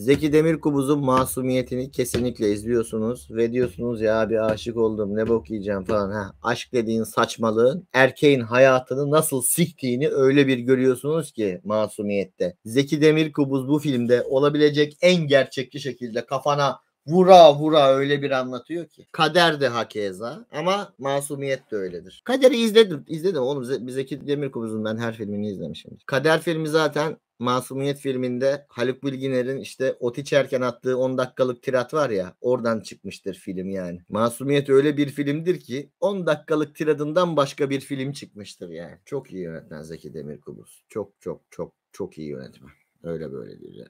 Zeki Demirkubuz'un masumiyetini kesinlikle izliyorsunuz ve diyorsunuz ya bir aşık oldum ne bok yiyeceğim falan. Ha, aşk dediğin saçmalığın erkeğin hayatını nasıl siktiğini öyle bir görüyorsunuz ki masumiyette. Zeki Demirkubuz bu filmde olabilecek en gerçekçi şekilde kafana vura vura öyle bir anlatıyor ki. Kader de hakeza ama masumiyet de öyledir. Kaderi izledim. izledim oğlum Zeki Demirkubuz'un ben her filmini izlemişim. Kader filmi zaten Masumiyet filminde Haluk Bilginer'in işte ot içerken attığı 10 dakikalık tirat var ya oradan çıkmıştır film yani. Masumiyet öyle bir filmdir ki 10 dakikalık tiradından başka bir film çıkmıştır yani. Çok iyi yönetmen Zeki Demirkubuz. Çok çok çok çok iyi yönetmen. Öyle böyle değil yani.